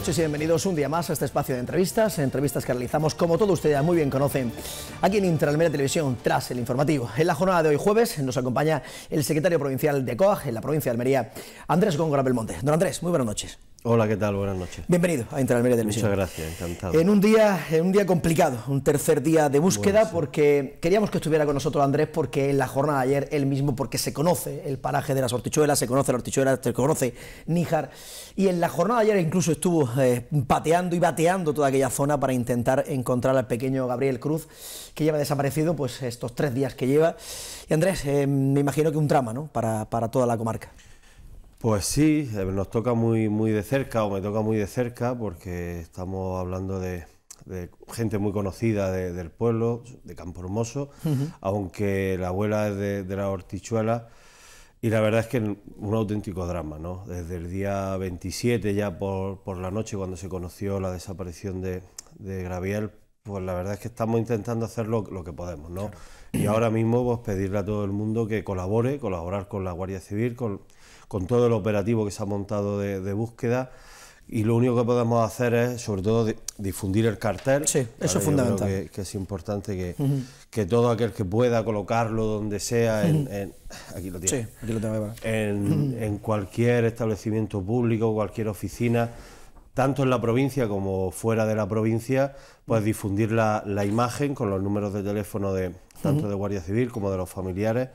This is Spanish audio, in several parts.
noches y bienvenidos un día más a este espacio de entrevistas, entrevistas que realizamos como todos ustedes ya muy bien conocen aquí en Interalmera Televisión tras el informativo. En la jornada de hoy jueves nos acompaña el secretario provincial de COAG en la provincia de Almería, Andrés Góngora Belmonte. Don Andrés, muy buenas noches. Hola, ¿qué tal? Buenas noches. Bienvenido a Interalmería Televisión. Muchas gracias, encantado. En un día, en un día complicado, un tercer día de búsqueda, porque queríamos que estuviera con nosotros Andrés, porque en la jornada de ayer él mismo, porque se conoce el paraje de las hortichuelas, se conoce la hortichuela, se conoce Níjar, y en la jornada de ayer incluso estuvo eh, pateando y bateando toda aquella zona para intentar encontrar al pequeño Gabriel Cruz, que lleva desaparecido pues estos tres días que lleva. Y Andrés, eh, me imagino que un trama, ¿no?, para, para toda la comarca. Pues sí, eh, nos toca muy, muy de cerca o me toca muy de cerca porque estamos hablando de, gente muy conocida del pueblo, de Campo Hermoso, aunque la abuela es de, la hortichuela. Y la verdad es que un auténtico drama, ¿no? Desde el día 27 ya por, la noche cuando se conoció la desaparición de, Graviel, pues la verdad es que estamos intentando hacer lo, que podemos, ¿no? Y ahora mismo pues pedirle a todo el mundo que colabore, colaborar con la Guardia Civil, con, con todo el operativo que se ha montado de, búsqueda y lo único que podemos hacer es, sobre todo, difundir el cartel. Sí, eso es fundamental. Que, es importante que, todo aquel que pueda colocarlo donde sea, en, aquí lo tengo en, cualquier establecimiento público, cualquier oficina, tanto en la provincia como fuera de la provincia, pues difundir la, imagen con los números de teléfono de tanto de Guardia Civil como de los familiares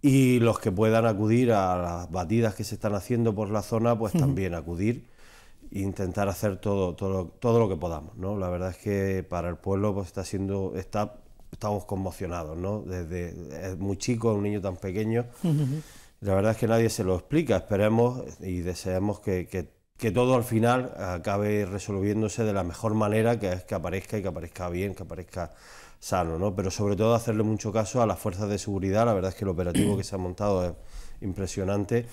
y los que puedan acudir a las batidas que se están haciendo por la zona, pues también acudir e intentar hacer todo, todo, todo lo que podamos. ¿no? La verdad es que para el pueblo pues, está siendo, está, estamos conmocionados, ¿no? desde es muy chico, un niño tan pequeño. La verdad es que nadie se lo explica, esperemos y deseamos que, que todo al final acabe resolviéndose de la mejor manera, que es que aparezca y que aparezca bien, que aparezca sano, ¿no? Pero sobre todo hacerle mucho caso a las fuerzas de seguridad, la verdad es que el operativo que se ha montado es impresionante.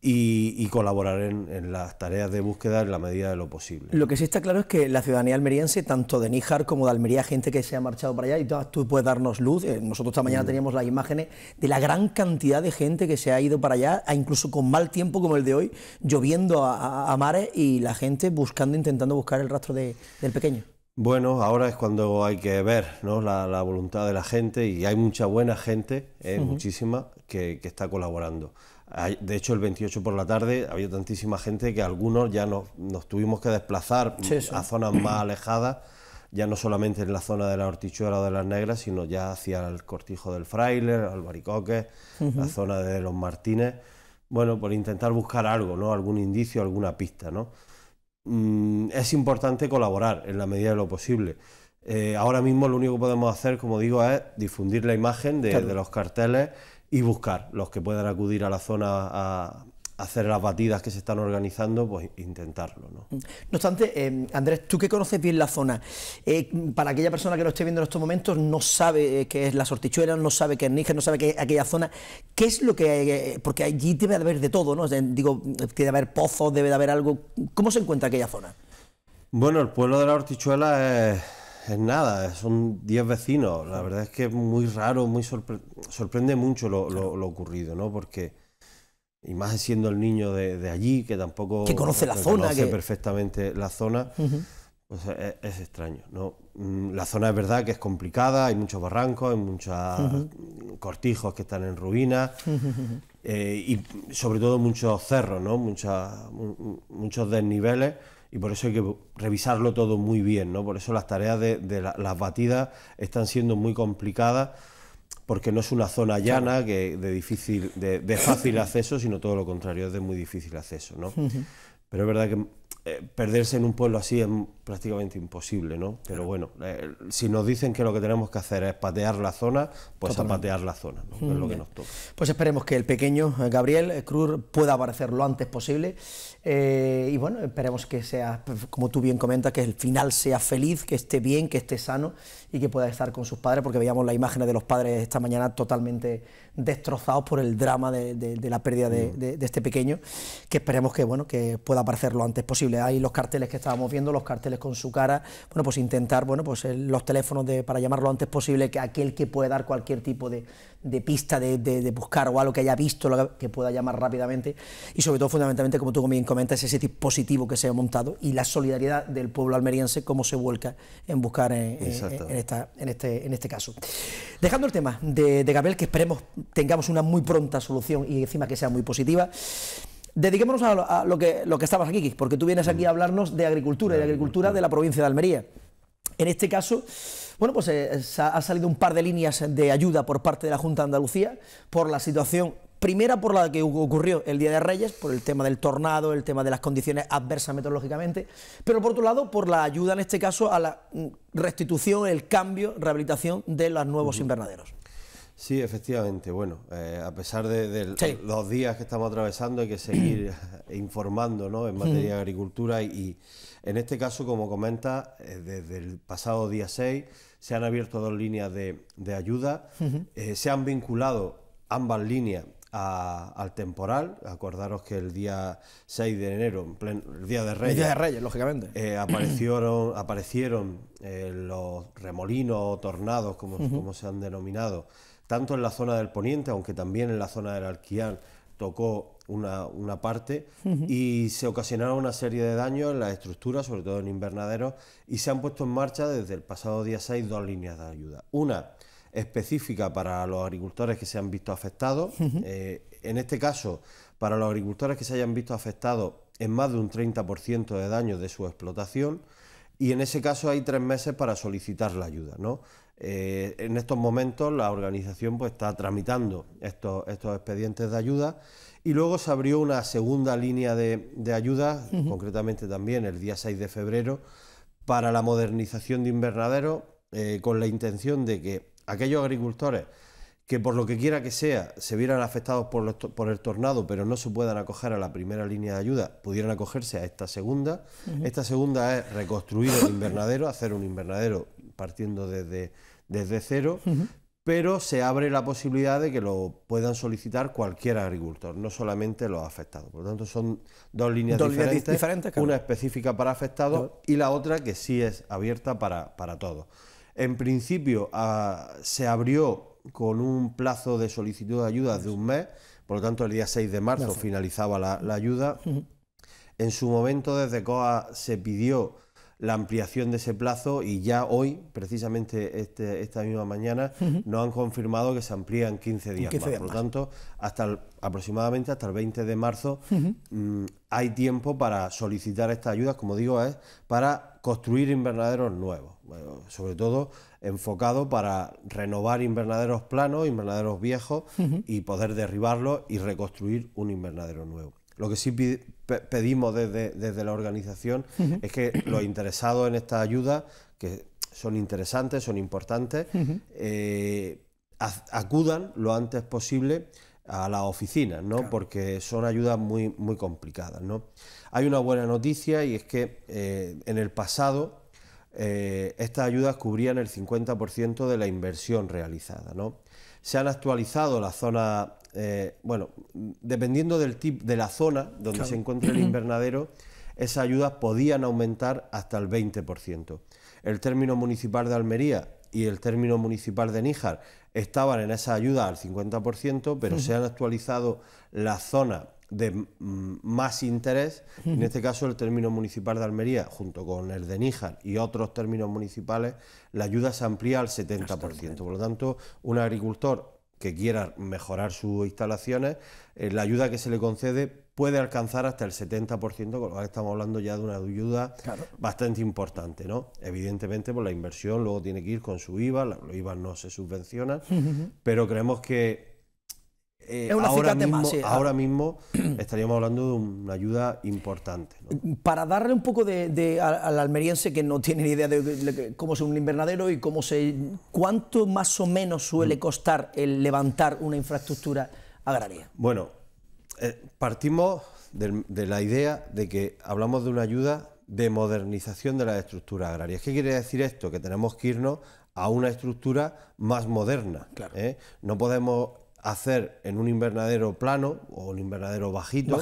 Y, colaborar en, las tareas de búsqueda en la medida de lo posible. Lo que sí está claro es que la ciudadanía almeriense, tanto de Níjar como de Almería, gente que se ha marchado para allá, y tú, puedes darnos luz. Eh, nosotros esta mañana mm. teníamos las imágenes de la gran cantidad de gente que se ha ido para allá, incluso con mal tiempo como el de hoy, lloviendo a, mares y la gente buscando, intentando buscar el rastro del pequeño. Bueno, ahora es cuando hay que ver ¿no? la, voluntad de la gente y hay mucha buena gente, eh, muchísima, que, está colaborando. De hecho, el 28 por la tarde había tantísima gente que algunos ya nos, nos tuvimos que desplazar a zonas más alejadas, ya no solamente en la zona de la hortichuela o de las negras, sino ya hacia el cortijo del fraile, al Baricoque, la zona de los martínez. Bueno, por intentar buscar algo, ¿no? algún indicio, alguna pista. ¿no? Mm, es importante colaborar en la medida de lo posible. Eh, ahora mismo lo único que podemos hacer, como digo, es difundir la imagen de, de los carteles y buscar los que puedan acudir a la zona a, hacer las batidas que se están organizando, pues intentarlo. ¿no? no obstante, eh, Andrés, tú que conoces bien la zona, eh, para aquella persona que lo esté viendo en estos momentos, no sabe eh, qué es la sortichuela, no sabe qué es Níger, no sabe qué es aquella zona, ¿qué es lo que hay? Porque allí debe de haber de todo, ¿no? Digo, debe haber pozos, debe haber algo. ¿Cómo se encuentra aquella zona? Bueno, el pueblo de la hortichuela es, es nada, son 10 vecinos. La verdad es que es muy raro, muy sorprende mucho lo, lo ocurrido, ¿no? Porque y más siendo el niño de, allí, que tampoco... Que conoce la zona. perfectamente la zona, pues, eh, eh, es, extraño. Mm, la zona es verdad que es complicada, hay muchos barrancos, hay muchos cortijos que están en ruinas, eh, y sobre todo muchos cerros, ¿no? muchos desniveles, y por eso hay que revisarlo todo muy bien, ¿no? Por eso las tareas de, las batidas están siendo muy complicadas porque no es una zona llana que de, difícil, de, de fácil acceso, sino todo lo contrario, es de muy difícil acceso. ¿no? Pero es verdad que eh, perderse en un pueblo así es prácticamente imposible, ¿no? Pero bueno, eh, si nos dicen que lo que tenemos que hacer es patear la zona, pues a patear la zona, ¿no? es lo que mm. nos toca. Pues esperemos que el pequeño eh, Gabriel Cruz pueda aparecer lo antes posible y bueno, esperemos que sea, pues, como tú bien comentas, que el final sea feliz, que esté bien, que esté sano y que pueda estar con sus padres, porque veíamos las imágenes de los padres esta mañana totalmente destrozados por el drama de, la pérdida mm. de, de, este pequeño, que esperemos que, bueno, que pueda aparecer lo antes posible hay los carteles que estábamos viendo, los carteles con su cara, bueno, pues intentar, bueno, pues eh, los teléfonos de, para llamar lo antes posible, que aquel que pueda dar cualquier tipo de, pista, de, buscar o algo que haya visto, que, pueda llamar rápidamente, y sobre todo, fundamentalmente, como tú bien comentas, ese positivo que se ha montado y la solidaridad del pueblo almeriense, cómo se vuelca en buscar en, esta, en, este, en este caso. Dejando el tema de, de Gabriel, que esperemos tengamos una muy pronta solución y encima que sea muy positiva dediquémonos a, lo, que, lo que estabas aquí, porque tú vienes aquí a mm. hablarnos de agricultura y de agricultura de la provincia de Almería. En este caso, bueno, pues eh, ha salido un par de líneas de ayuda por parte de la Junta de Andalucía por la situación Primera por la que ocurrió el Día de Reyes, por el tema del tornado, el tema de las condiciones adversas meteorológicamente, pero por otro lado por la ayuda en este caso a la mm, restitución, el cambio, rehabilitación de los nuevos invernaderos. Sí, efectivamente. Bueno, eh, a pesar de, los días que estamos atravesando, hay que seguir informando en materia de agricultura y, en este caso, como comenta, eh, desde el pasado día 6 se han abierto dos líneas de, ayuda, eh, se han vinculado ambas líneas al temporal. Acordaros que el día 6 de enero, el día de Reyes. lógicamente. aparecieron aparecieron los remolinos o tornados, como se han denominado, tanto en la zona del Poniente, aunque también en la zona del Alquián tocó una, parte, y se ocasionaron una serie de daños en las estructuras, sobre todo en invernaderos, y se han puesto en marcha desde el pasado día 6 dos líneas de ayuda. Una específica para los agricultores que se han visto afectados, eh, en este caso, para los agricultores que se hayan visto afectados en más de un 30% de daño de su explotación, y en ese caso hay tres meses para solicitar la ayuda. ¿no? Eh, en estos momentos la organización pues, está tramitando estos, expedientes de ayuda y luego se abrió una segunda línea de, ayuda, concretamente también el día 6 de febrero, para la modernización de invernaderos eh, con la intención de que aquellos agricultores que por lo que quiera que sea se vieran afectados por, por, el tornado pero no se puedan acoger a la primera línea de ayuda, pudieran acogerse a esta segunda. Esta segunda es reconstruir el invernadero, hacer un invernadero partiendo desde desde cero, pero se abre la posibilidad de que lo puedan solicitar cualquier agricultor, no solamente los afectados. Por lo tanto, son dos líneas diferentes, una específica para afectados y la otra que sí es abierta para, todos. En principio, ah, se abrió con un plazo de solicitud de ayuda de un mes, por lo tanto el día 6 de marzo finalizaba la, ayuda. En su momento desde COA se pidió la ampliación de ese plazo y ya hoy, precisamente este, esta misma mañana, no nos han confirmado que se amplían 15 días más. Por lo tanto, hasta aproximadamente hasta el 20 de marzo mm, hay tiempo para solicitar estas ayudas, como digo, para construir invernaderos nuevos, sobre todo enfocado para renovar invernaderos planos, invernaderos viejos y poder derribarlos y reconstruir un invernadero nuevo. Lo que sí pedimos desde, la organización es que los interesados en estas ayudas, que son interesantes, son importantes, eh, acudan lo antes posible a las oficinas, ¿no? Porque son ayudas muy, muy complicadas, Hay una buena noticia y es que eh, en el pasado eh, estas ayudas cubrían el 50% de la inversión realizada, Se han actualizado las zonas eh, bueno, dependiendo del tipo de la zona donde se encuentra el invernadero, esas ayudas podían aumentar hasta el 20%. El término municipal de Almería y el término municipal de Níjar estaban en esa ayuda al 50%, pero se han actualizado la zona de más interés, en este caso el término municipal de Almería, junto con el de Níjar y otros términos municipales, la ayuda se amplía al 70%. Por lo tanto, un agricultor que quiera mejorar sus instalaciones, eh, la ayuda que se le concede puede alcanzar hasta el 70%, con lo cual estamos hablando ya de una ayuda bastante importante, ¿no? Evidentemente, pues, la inversión luego tiene que ir con su IVA, los IVA no se subvencionan, pero creemos que eh, ah. ahora, mismo, estaríamos hablando de una ayuda importante. Para darle un poco de, al almeriense que no tiene ni idea de, cómo es un invernadero y cómo se, cuánto más o menos suele mm. costar el levantar una infraestructura agraria. Bueno, eh, partimos de, la idea de que hablamos de una ayuda de modernización de la estructura agraria. ¿Qué quiere decir esto? Que tenemos que irnos a una estructura más moderna. ¿eh? No podemos hacer en un invernadero plano o un invernadero bajito,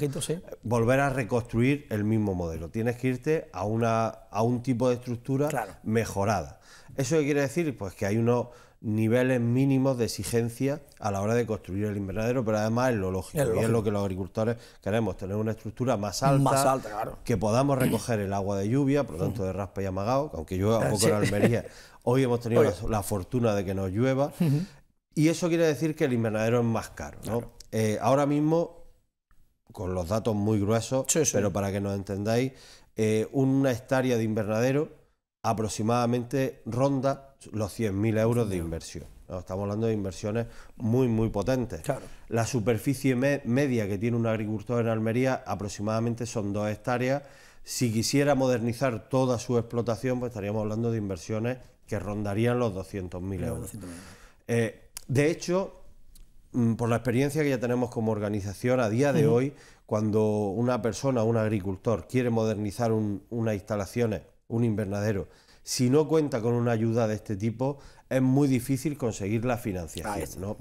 volver a reconstruir el mismo modelo. Tienes que irte a, una, a un tipo de estructura mejorada. ¿Eso qué quiere decir? Pues que hay unos niveles mínimos de exigencia a la hora de construir el invernadero, pero además es lo lógico, Y es lo que los agricultores queremos, tener una estructura más alta, que podamos recoger el agua de lluvia, por lo tanto de raspa y amagado, aunque llueva poco en Almería, hoy hemos tenido la, fortuna de que nos llueva, y eso quiere decir que el invernadero es más caro. ¿no? Eh, ahora mismo, con los datos muy gruesos, pero para que nos entendáis, eh, una hectárea de invernadero aproximadamente ronda los 100.000 euros de inversión. Estamos hablando de inversiones muy, muy potentes. La superficie media que tiene un agricultor en Almería aproximadamente son dos hectáreas. Si quisiera modernizar toda su explotación, pues estaríamos hablando de inversiones que rondarían los 200.000 euros. Eh, de hecho, mm, por la experiencia que ya tenemos como organización, a día de hoy, cuando una persona, un agricultor, quiere modernizar un, unas instalaciones, eh, un invernadero, si no cuenta con una ayuda de este tipo, es muy difícil conseguir la financiación.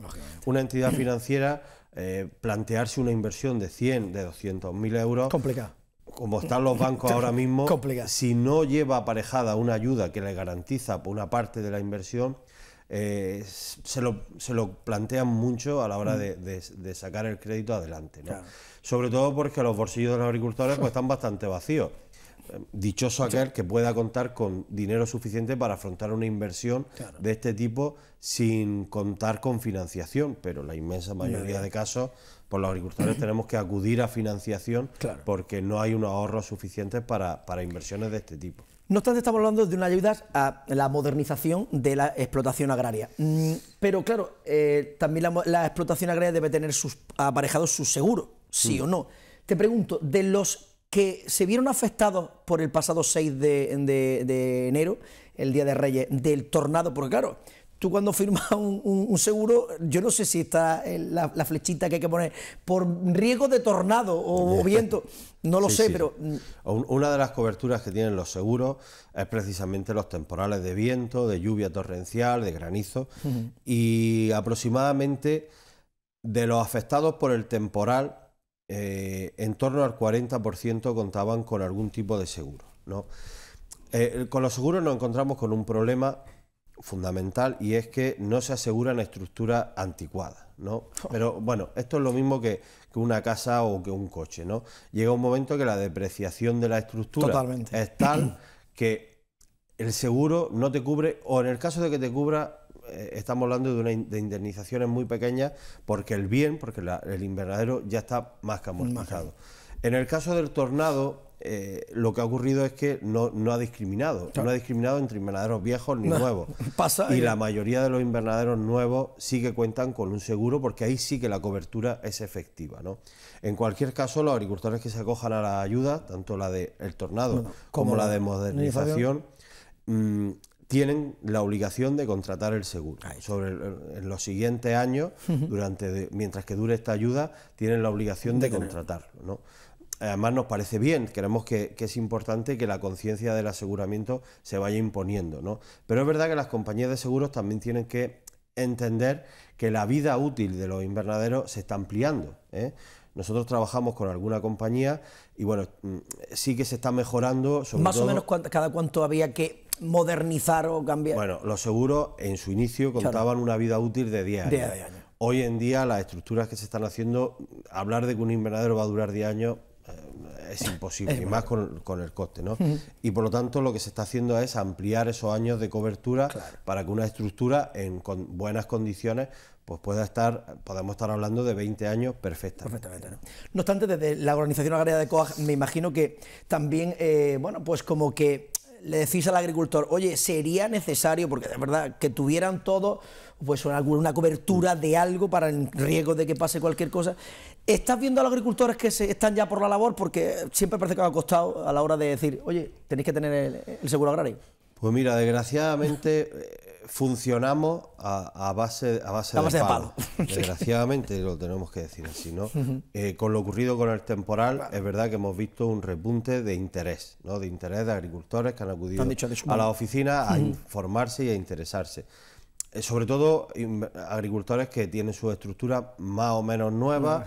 Una entidad financiera, eh, plantearse una inversión de 100, de 200 mil euros. Complicado. Como están los bancos ahora mismo, si no lleva aparejada una ayuda que le garantiza por una parte de la inversión, eh, se, lo, se, lo, plantean mucho a la hora mm. de, sacar el crédito adelante. Sobre todo porque los bolsillos de los agricultores pues, están bastante vacíos. Eh, dichoso aquel que pueda contar con dinero suficiente para afrontar una inversión de este tipo sin contar con financiación, pero la inmensa mayoría de casos, por pues, los agricultores tenemos que acudir a financiación porque no hay un ahorro suficiente para inversiones de este tipo. No obstante, estamos hablando de una ayuda a la modernización de la explotación agraria. Mm, pero claro, eh, también la, explotación agraria debe tener sus, aparejados sus seguros, sí mm. o no. Te pregunto, de los que se vieron afectados por el pasado 6 de, de enero, el Día de Reyes, del tornado, porque claro, Tú cuando firmas un, seguro, yo no sé si está la, flechita que hay que poner por riesgo de tornado o, viento, no lo sé, pero... Una de las coberturas que tienen los seguros es precisamente los temporales de viento, de lluvia torrencial, de granizo, y aproximadamente de los afectados por el temporal, eh, en torno al 40% contaban con algún tipo de seguro. ¿no? Eh, con los seguros nos encontramos con un problema fundamental y es que no se aseguran estructuras anticuadas, ¿no? Pero bueno, esto es lo mismo que, una casa o que un coche, ¿no? Llega un momento que la depreciación de la estructura es tal que el seguro no te cubre, o en el caso de que te cubra, eh, estamos hablando de, una indemnizaciones muy pequeñas, porque el bien, porque el invernadero ya está más que amortizado. En el caso del tornado, eh, lo que ha ocurrido es que no, ha discriminado, no ha discriminado entre invernaderos viejos ni nuevos. y la mayoría de los invernaderos nuevos sí que cuentan con un seguro porque ahí sí que la cobertura es efectiva. En cualquier caso, los agricultores que se acojan a la ayuda, tanto la del tornado como la de modernización, mm, tienen la obligación de contratar el seguro. en los siguientes años, durante mientras que dure esta ayuda, tienen la obligación de, contratarlo. ¿no? además nos parece bien, creemos que, es importante que la conciencia del aseguramiento se vaya imponiendo, ¿no? Pero es verdad que las compañías de seguros también tienen que entender que la vida útil de los invernaderos se está ampliando. ¿eh? Nosotros trabajamos con alguna compañía y bueno, mm, sí que se está mejorando. Más o menos cada cuánto había que modernizar o cambiar. Bueno, los seguros en su inicio contaban una vida útil de 10 años. Hoy en día las estructuras que se están haciendo, hablar de que un invernadero va a durar 10 años es imposible, y más con, el coste. ¿no? y por lo tanto lo que se está haciendo es ampliar esos años de cobertura para que una estructura en con buenas condiciones pues pueda estar, podemos estar hablando de 20 años perfectamente. perfectamente ¿no? ¿no? obstante, desde la Organización Agraria de COAG me imagino que también, eh, bueno, pues como que le decís al agricultor, oye, sería necesario, porque de verdad, que tuvieran todo pues alguna cobertura de algo para el riesgo de que pase cualquier cosa. ¿Estás viendo a los agricultores que se están ya por la labor? Porque siempre parece que ha costado a la hora de decir, oye, tenéis que tener el, seguro agrario. Pues mira, desgraciadamente eh, funcionamos a, base, a base, de, palo. Desgraciadamente lo tenemos que decir así, ¿no? Eh, con lo ocurrido con el temporal, es verdad que hemos visto un repunte de interés, ¿no? De interés de agricultores que han acudido a la oficina a informarse y a interesarse. Eh, sobre todo agricultores que tienen su estructura más o menos nueva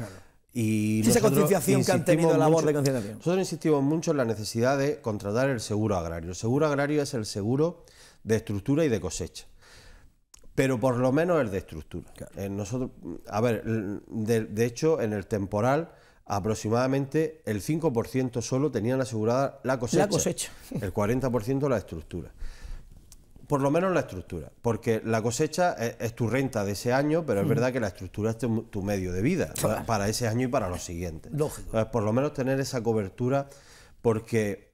Y esa concienciación que han tenido la labor de concienciación. Nosotros insistimos mucho en la necesidad de contratar el seguro agrario. El seguro agrario es el seguro de estructura y de cosecha. Pero por lo menos el de estructura. Eh, nosotros, a ver, de, hecho, en el temporal aproximadamente el 5% solo tenían asegurada la cosecha. La cosecha. El 40% la estructura por lo menos la estructura, porque la cosecha eh, es, tu renta de ese año, pero es mm. verdad que la estructura es tu, medio de vida para ese año y para los siguientes. Lógico. por lo menos tener esa cobertura, porque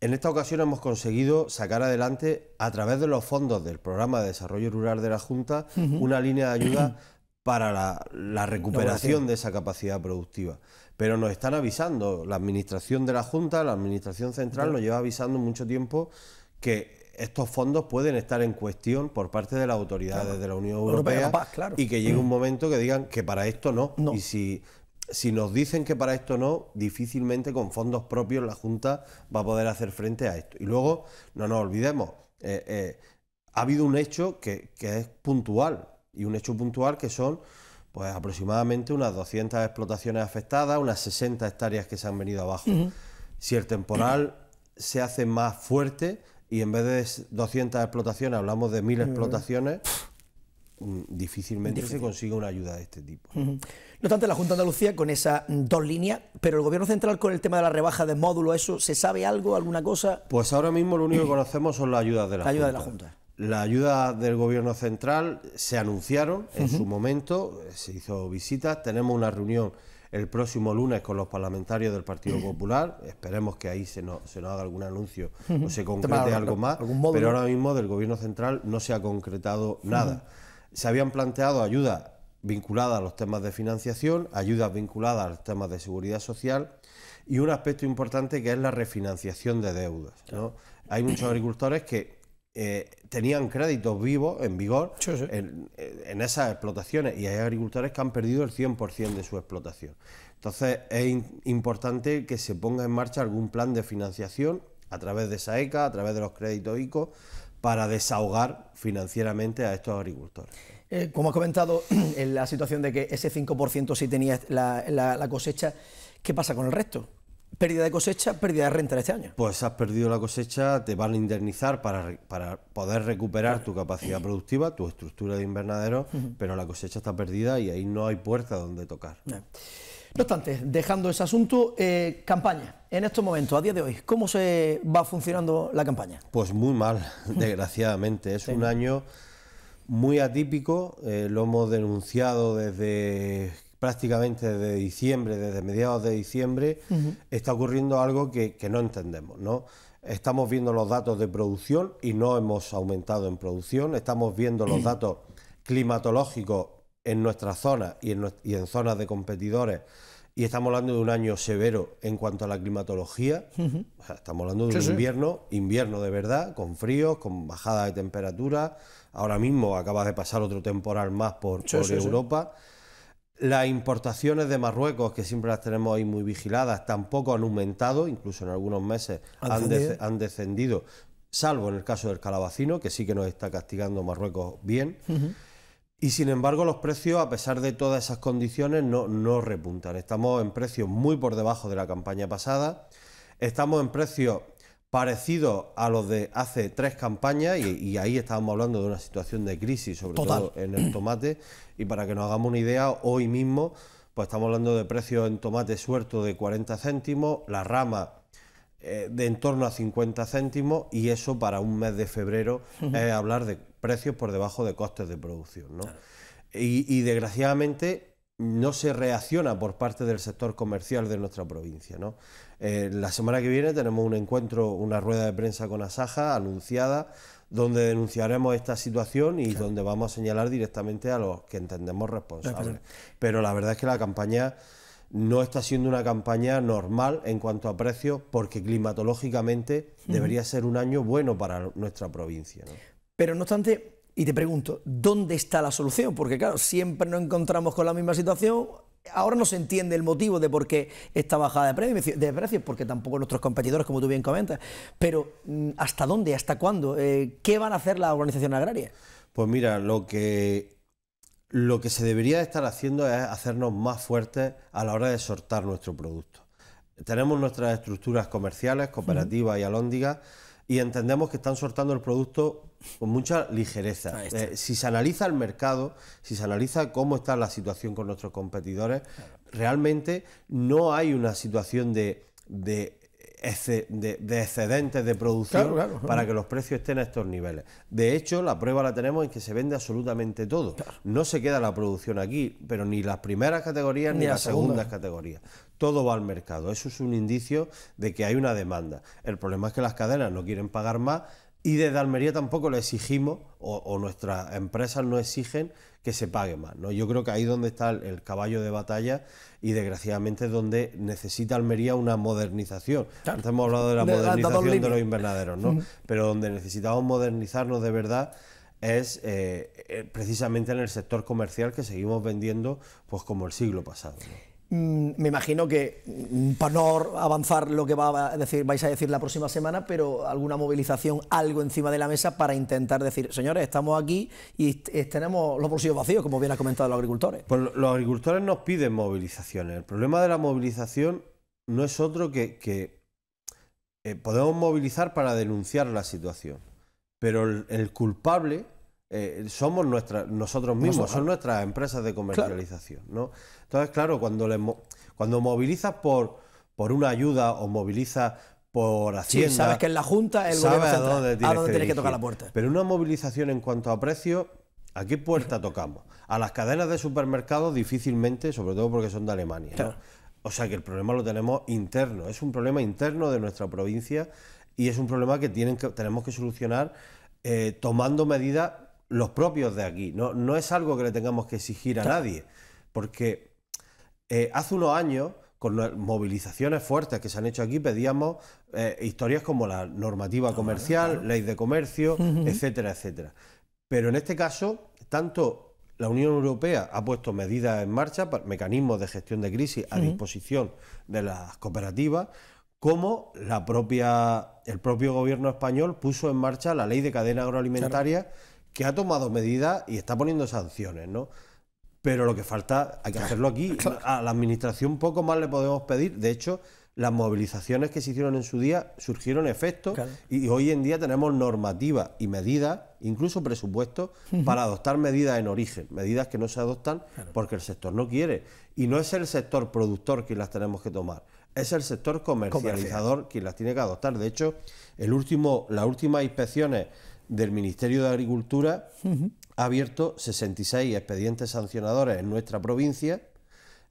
en esta ocasión hemos conseguido sacar adelante, a través de los fondos del Programa de Desarrollo Rural de la Junta, una línea de ayuda para la, recuperación de esa capacidad productiva. Pero nos están avisando, la Administración de la Junta, la Administración Central, nos lleva avisando mucho tiempo que estos fondos pueden estar en cuestión por parte de las autoridades de la Unión Europea, y que llegue un mm. momento que digan que para esto no. Y si, nos dicen que para esto no, difícilmente con fondos propios la Junta va a poder hacer frente a esto. Y luego, no nos olvidemos, eh, eh, ha habido un hecho que, es puntual, y un hecho puntual que son pues aproximadamente unas 200 explotaciones afectadas, unas 60 hectáreas que se han venido abajo. Si el temporal se hace más fuerte, y en vez de 200 explotaciones hablamos de 1000 explotaciones, mm, difícilmente se consigue una ayuda de este tipo. No obstante, la Junta de Andalucía con esas dos líneas, pero el Gobierno Central con el tema de la rebaja de módulo, ¿eso se sabe algo, alguna cosa? Pues ahora mismo lo único que conocemos son las ayudas de la, ayuda Junta. De la Junta. La ayuda del Gobierno Central se anunciaron en su momento, se hizo visitas, tenemos una reunión el próximo lunes con los parlamentarios del Partido Popular. Esperemos que ahí se nos, se haga algún anuncio o se concrete algo más. Pero ahora mismo del Gobierno Central no se ha concretado nada. Se habían planteado ayudas vinculadas a los temas de financiación, ayudas vinculadas a los temas de seguridad social y un aspecto importante que es la refinanciación de deudas. Hay muchos agricultores que eh, tenían créditos vivos en vigor eh, En, esas explotaciones y hay agricultores que han perdido el 100% de su explotación. Entonces es importante que se ponga en marcha algún plan de financiación a través de esa ECA, a través de los créditos ICO, para desahogar financieramente a estos agricultores. Eh, como has comentado, en la situación de que ese 5% sí tenía la cosecha, ¿qué pasa con el resto? pérdida de cosecha, pérdida de renta este año. Pues has perdido la cosecha, te van a indemnizar para, para poder recuperar tu capacidad productiva, tu estructura de invernadero, pero la cosecha está perdida y ahí no hay puerta donde tocar. No. obstante, dejando ese asunto, eh, campaña. En estos momentos, a día de hoy, ¿cómo se va funcionando la campaña? Pues muy mal, desgraciadamente. Es un año muy atípico, eh, lo hemos denunciado desde prácticamente desde diciembre, desde mediados de diciembre, está ocurriendo algo que, no entendemos, ¿no? Estamos viendo los datos de producción y no hemos aumentado en producción, estamos viendo los datos climatológicos en nuestra zona y en, zonas de competidores y estamos hablando de un año severo en cuanto a la climatología. estamos hablando de un invierno, invierno de verdad, con fríos, con bajada de temperatura. Ahora mismo acaba de pasar otro temporal más por Europa. Las importaciones de Marruecos, que siempre las tenemos ahí muy vigiladas, tampoco han aumentado, incluso en algunos meses han, descendido, salvo en el caso del calabacino, que sí que nos está castigando Marruecos bien. Y sin embargo, los precios, a pesar de todas esas condiciones, no, repuntan. Estamos en precios muy por debajo de la campaña pasada. Estamos en precios parecido a los de hace tres campañas y, ahí estábamos hablando de una situación de crisis, sobre todo en el tomate. Y para que nos hagamos una idea, hoy mismo pues estamos hablando de precios en tomate suelto de 40 céntimos, la rama eh, de en torno a 50 céntimos y eso para un mes de febrero es hablar de precios por debajo de costes de producción. y desgraciadamente no se reacciona por parte del sector comercial de nuestra provincia. ¿no? Eh, la semana que viene tenemos un encuentro, una rueda de prensa con Asaja anunciada, donde denunciaremos esta situación y donde vamos a señalar directamente a los que entendemos responsables. Pero la verdad es que la campaña no está siendo una campaña normal en cuanto a precios, porque climatológicamente debería ser un año bueno para nuestra provincia. Pero no obstante, y te pregunto, ¿dónde está la solución? Porque claro, siempre nos encontramos con la misma situación. Ahora no se entiende el motivo de por qué esta bajada de precios, de precios porque tampoco nuestros competidores, como tú bien comentas. Pero mm, ¿hasta dónde? ¿Hasta cuándo? Eh, ¿Qué van a hacer las organizaciones agrarias? Pues mira, lo que, lo que se debería estar haciendo es hacernos más fuertes a la hora de sortar nuestro producto. Tenemos nuestras estructuras comerciales, cooperativas y alóndigas, y entendemos que están sortando el producto con mucha ligereza. Eh, si se analiza el mercado, si se analiza cómo está la situación con nuestros competidores, realmente no hay una situación de, de, excedentes de producción para que los precios estén a estos niveles. De hecho, la prueba la tenemos en que se vende absolutamente todo. No se queda la producción aquí, pero ni las primeras categorías ni, las segundas categorías. Todo va al mercado. Eso es un indicio de que hay una demanda. El problema es que las cadenas no quieren pagar más y desde Almería tampoco le exigimos, o, nuestras empresas no exigen, que se pague más. ¿no? Yo creo que ahí es donde está el, caballo de batalla y desgraciadamente donde necesita Almería una modernización. Antes hemos hablado de la modernización de, los invernaderos, ¿no? Pero donde necesitamos modernizarnos de verdad es eh, eh, precisamente en el sector comercial que seguimos vendiendo pues como el siglo pasado. Mm, me imagino que, mm, para no avanzar lo que va decir, vais a decir la próxima semana, pero alguna movilización, algo encima de la mesa para intentar decir, señores, estamos aquí y tenemos los bolsillos vacíos, como bien ha comentado los agricultores. Pues los agricultores nos piden movilizaciones. El problema de la movilización no es otro que, eh, podemos movilizar para denunciar la situación, pero el culpable eh, somos nuestras... nosotros mismos, son nuestras empresas de comercialización. ¿no? Entonces, claro, cuando, le, cuando movilizas por, por una ayuda o movilizas por Hacienda... sabes que en la Junta el a dónde tienes, que, tocar la puerta. Pero una movilización en cuanto a precio... ¿a qué puerta tocamos? A las cadenas de supermercados difícilmente, sobre todo porque son de Alemania. O sea que el problema lo tenemos interno, es un problema interno de nuestra provincia y es un problema que, tienen que tenemos que solucionar eh, tomando medidas los propios de aquí. No, es algo que le tengamos que exigir a nadie, porque eh, hace unos años, con las movilizaciones fuertes que se han hecho aquí, pedíamos eh, historias como la normativa comercial, ley de comercio, etcétera, etcétera. Pero en este caso, tanto la Unión Europea ha puesto medidas en marcha, mecanismos de gestión de crisis a disposición de las cooperativas, como la propia, el propio gobierno español puso en marcha la ley de cadena agroalimentaria que ha tomado medidas y está poniendo sanciones, ¿no? Pero lo que falta, hay que hacerlo aquí. A la administración poco más le podemos pedir. De hecho, las movilizaciones que se hicieron en su día surgieron efectos y hoy en día tenemos normativa y medidas, incluso presupuestos, para adoptar medidas en origen, medidas que no se adoptan porque el sector no quiere. Y no es el sector productor quien las tenemos que tomar, es el sector comercializador quien las tiene que adoptar. De hecho, el último, las últimas inspecciones del Ministerio de Agricultura ha abierto 66 expedientes sancionadores en nuestra provincia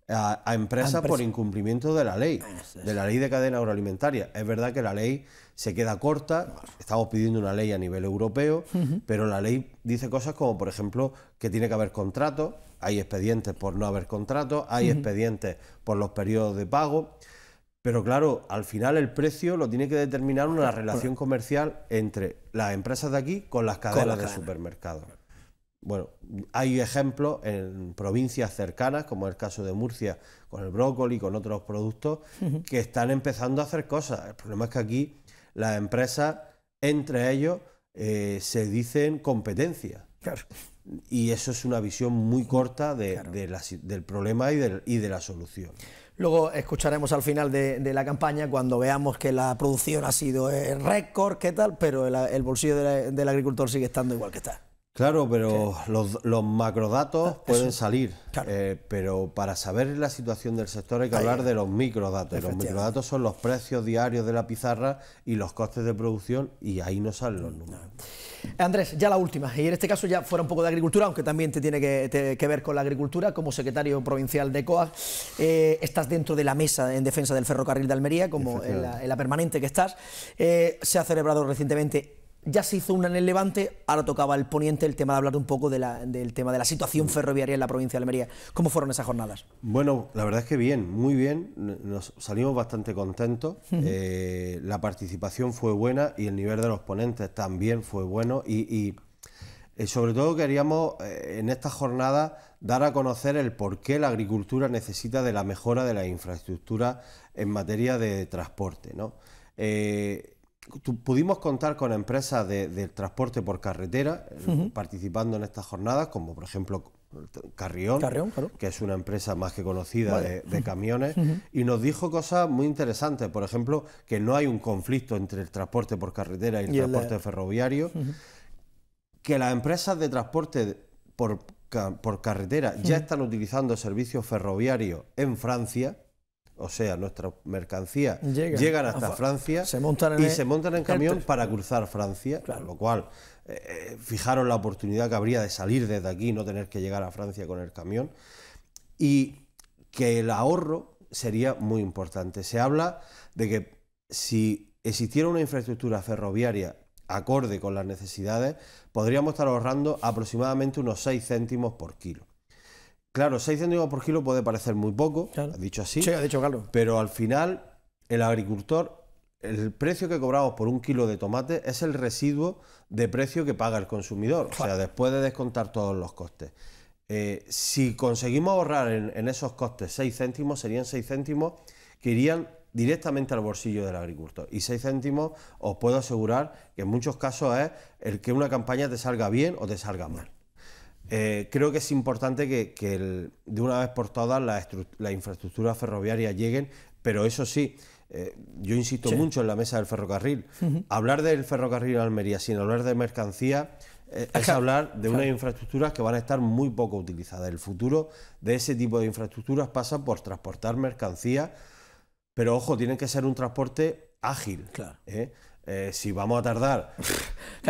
a, empresas por incumplimiento de la ley, ah, de la ley de cadena agroalimentaria. Es verdad que la ley se queda corta, estamos pidiendo una ley a nivel europeo, pero la ley dice cosas como, por ejemplo, que tiene que haber contratos, hay expedientes por no haber contratos, hay expedientes por los periodos de pago. Pero claro, al final el precio lo tiene que determinar una relación comercial entre las empresas de aquí con las cadenas de supermercados. Bueno, hay ejemplos en provincias cercanas, como es el caso de Murcia, con el brócoli, y con otros productos, que están empezando a hacer cosas. El problema es que aquí las empresas, entre ellos, eh, se dicen competencias. Y eso es una visión muy corta de, del problema y de, la solución. Luego escucharemos al final de, la campaña cuando veamos que la producción ha sido eh, récord, qué tal, pero el, bolsillo del agricultor sigue estando igual que está. Claro, pero los, macrodatos ah, pueden salir, eh, pero para saber la situación del sector hay que hablar de los microdatos. Los microdatos son los precios diarios de la pizarra y los costes de producción y ahí no salen los números. Andrés, ya la última, y en este caso ya fuera un poco de agricultura, aunque también te tiene que, ver con la agricultura, como secretario provincial de Coa, eh, estás dentro de la mesa en defensa del ferrocarril de Almería, como la, permanente que estás. Eh, se ha celebrado recientemente ya se hizo una en el Levante, ahora tocaba el Poniente el tema de hablar un poco del tema de la situación ferroviaria en la provincia de Almería. ¿Cómo fueron esas jornadas? Bueno, la verdad es que bien, muy bien. Nos salimos bastante contentos. Eh, la participación fue buena y el nivel de los ponentes también fue bueno. Y, eh, sobre todo queríamos eh, en esta jornada dar a conocer el por qué la agricultura necesita de la mejora de la infraestructura en materia de transporte. ¿no? pudimos contar con empresas del de transporte por carretera eh, participando en estas jornadas, como por ejemplo Carrión, que es una empresa más que conocida de, camiones, y nos dijo cosas muy interesantes, por ejemplo, que no hay un conflicto entre el transporte por carretera y el transporte ferroviario, que las empresas de transporte por carretera ya están utilizando servicios ferroviarios en Francia, o sea, nuestra mercancía, llegan, hasta Francia y se montan en camión para cruzar Francia, lo cual eh, eh, fijaron la oportunidad que habría de salir desde aquí y no tener que llegar a Francia con el camión, y que el ahorro sería muy importante. Se habla de que si existiera una infraestructura ferroviaria acorde con las necesidades, podríamos estar ahorrando aproximadamente unos 6 céntimos por kilo. Claro, 6 céntimos por kilo puede parecer muy poco, dicho así. Sí, ha dicho Carlos. Pero al final, el agricultor, el precio que cobramos por un kilo de tomate es el residuo de precio que paga el consumidor. O sea, después de descontar todos los costes. Eh, si conseguimos ahorrar en, en esos costes 6 céntimos, serían 6 céntimos que irían directamente al bolsillo del agricultor. Y 6 céntimos os puedo asegurar que en muchos casos es el que una campaña te salga bien o te salga mal. Eh, creo que es importante que, de una vez por todas las la infraestructuras ferroviarias lleguen, pero eso sí, eh, yo insisto mucho en la mesa del ferrocarril. Hablar del ferrocarril en Almería sin hablar de mercancía eh, es hablar de unas infraestructuras que van a estar muy poco utilizadas. El futuro de ese tipo de infraestructuras pasa por transportar mercancía, pero ojo, tiene que ser un transporte ágil. Eh, si vamos a tardar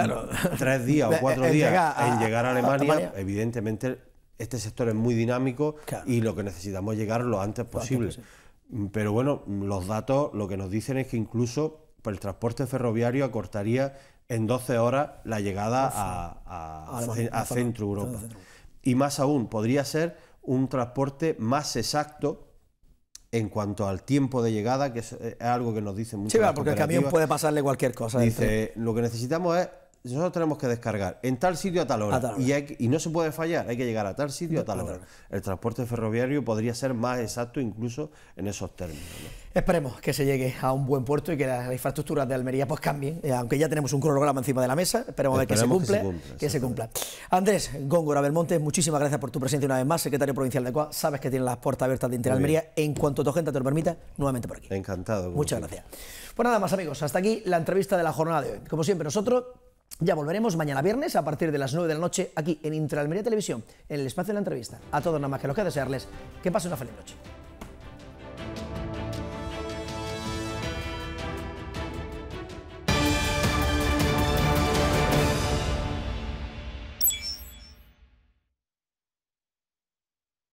tres días o cuatro días en llegar a Alemania, evidentemente este sector es muy dinámico y lo que necesitamos es llegar lo antes posible. Pero bueno, los datos lo que nos dicen es que incluso pues el transporte ferroviario acortaría en 12 horas la llegada a, a, Centro Europa. Y más aún, podría ser un transporte más exacto en cuanto al tiempo de llegada, que es, eh, algo que nos dice mucho. Sí, porque el camión puede pasarle cualquier cosa. Dice, lo que necesitamos es nosotros tenemos que descargar en tal sitio a tal hora. Y, no se puede fallar, hay que llegar a tal sitio a tal, hora. El transporte ferroviario podría ser más exacto incluso en esos términos. Esperemos que se llegue a un buen puerto y que las infraestructuras de Almería pues cambien, eh, aunque ya tenemos un cronograma encima de la mesa, esperemos, a que se cumpla. Que se cumpla, Andrés Góngora Belmonte, muchísimas gracias por tu presencia una vez más, secretario provincial de COA. Sabes que tienes las puertas abiertas de Interalmería. En cuanto tu gente te lo permita, nuevamente por aquí. Encantado. Muchas gracias. Pues nada más amigos, hasta aquí la entrevista de la jornada de hoy. Como siempre, nosotros ya volveremos mañana viernes a partir de las 9 de la noche aquí en Intraalmería Televisión, en el espacio de la entrevista. A todos nada más que lo que desearles que pasen una feliz noche.